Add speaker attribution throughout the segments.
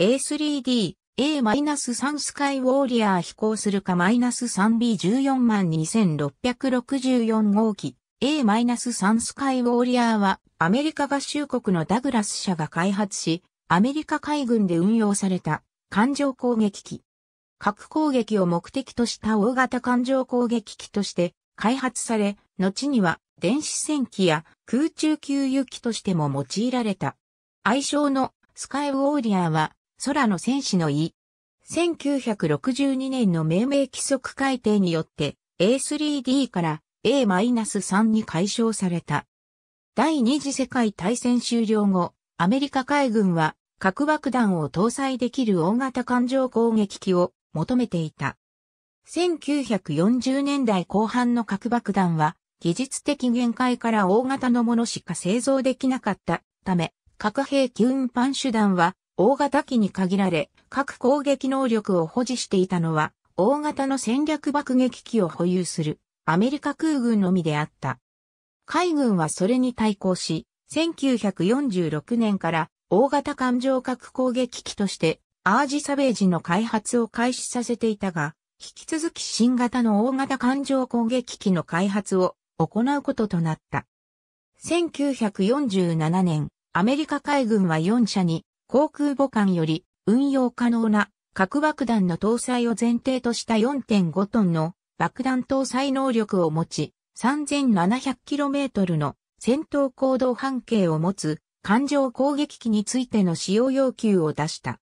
Speaker 1: A3D、A-3 スカイウォーリアー飛行するか -3B14 万2664号機 A-3 スカイウォーリアーはアメリカ合衆国のダグラス社が開発し、アメリカ海軍で運用された艦上攻撃機。核攻撃を目的とした大型艦上攻撃機として開発され、後には電子戦機や空中給油機としても用いられた。愛称のスカイウォーリアーは空の戦士の意。1962年の命名規則改定によって A3D から A-3 に解消された。第二次世界大戦終了後、アメリカ海軍は核爆弾を搭載できる大型艦上攻撃機を求めていた。1940年代後半の核爆弾は技術的限界から大型のものしか製造できなかったため、核兵器運搬手段は大型機に限られ、各攻撃能力を保持していたのは、大型の戦略爆撃機を保有するアメリカ空軍のみであった。海軍はそれに対抗し、1946年から大型艦上核攻撃機としてアージサベージの開発を開始させていたが、引き続き新型の大型艦上攻撃機の開発を行うこととなった。1947年、アメリカ海軍は4社に航空母艦より運用可能な核爆弾の搭載を前提とした4.5トンの爆弾搭載能力を持ち、3700km の戦闘行動半径を持つ艦上攻撃機についての使用要求を出した。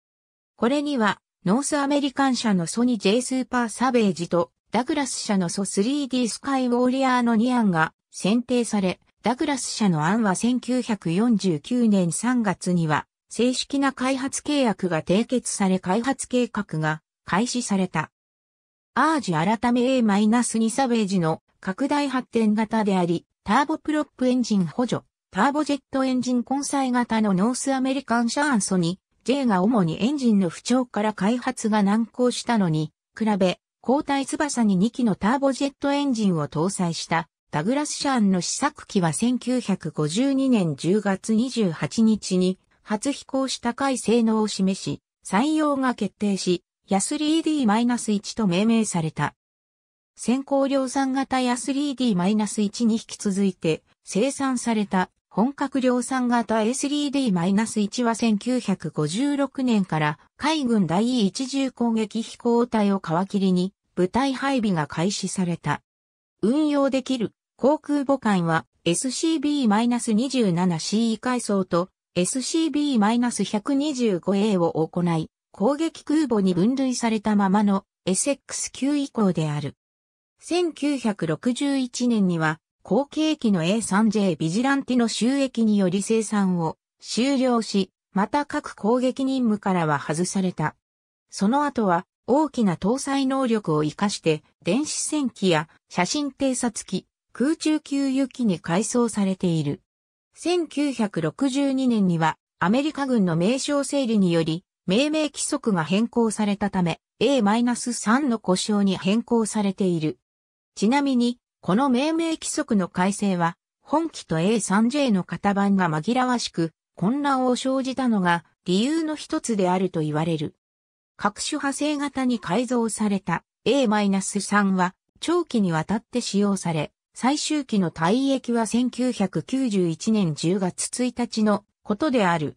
Speaker 1: これには、ノースアメリカン社のソニー J スーパーサベージとダグラス社のソ 3D スカイウォーリアーの2案が選定され、ダグラス社の案は1949年3月には正式な開発契約が締結され開発計画が開始された。アージ改め A-2 サベージの拡大発展型であり、ターボプロップエンジン補助、ターボジェットエンジン混載型のノースアメリカンシャーンソニ、J が主にエンジンの不調から開発が難航したのに、比べ、交代翼に2機のターボジェットエンジンを搭載したダグラス・シャーンの試作機は1952年10月28日に初飛行し高い性能を示し、採用が決定し、ヤスリナ d 1と命名された。先行量産型ヤスリナ d 1に引き続いて生産された本格量産型イ3 d 1は1956年から海軍第一重攻撃飛行隊を皮切りに部隊配備が開始された。運用できる航空母艦は SCB-27C e 階層と SCB-125A を行い、攻撃空母に分類されたままの SX 級以降である。1961年には、後継機の A3J ビジランティの収益により生産を終了し、また各攻撃任務からは外された。その後は大きな搭載能力を活かして電子戦機や写真偵察機、空中給油機に改装されている。1962年にはアメリカ軍の名称整理により命名規則が変更されたため A-3 の故障に変更されている。ちなみにこの命名規則の改正は本機と A3J の型番が紛らわしく混乱を生じたのが理由の一つであると言われる。各種派生型に改造された A-3 は長期にわたって使用され、最終期の退役は1991年10月1日のことである。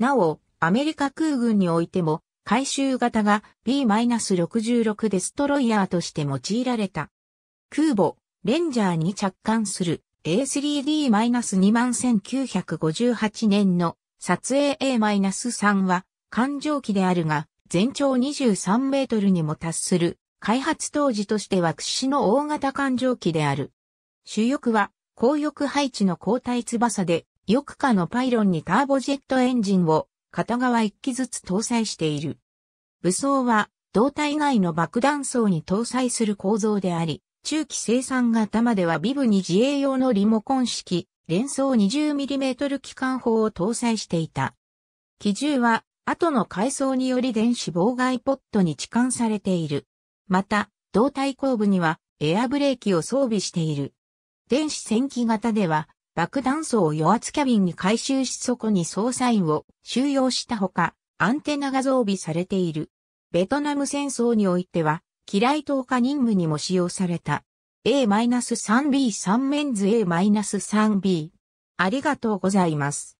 Speaker 1: なお、アメリカ空軍においても、回収型が B-66 デストロイヤーとして用いられた。空母、レンジャーに着艦する A3D-21958 年の撮影 A-3 は艦上機であるが、全長23メートルにも達する開発当時としては屈指の大型艦上機である。主翼は後翼配置の交代翼で、翼下のパイロンにターボジェットエンジンを片側1機ずつ搭載している。武装は胴体外の爆弾層に搭載する構造であり、中期生産型まではビブに自衛用のリモコン式、連装 20mm 機関砲を搭載していた。機銃は後の階層により電子妨害ポットに置換されている。また、胴体後部にはエアブレーキを装備している。電子戦機型では、爆弾層を与圧キャビンに回収しそこに捜査員を収容したほか、アンテナが増備されている。ベトナム戦争においては、機雷投下任務にも使用された。A-3B3 メンズ A-3B。ありがとうございます。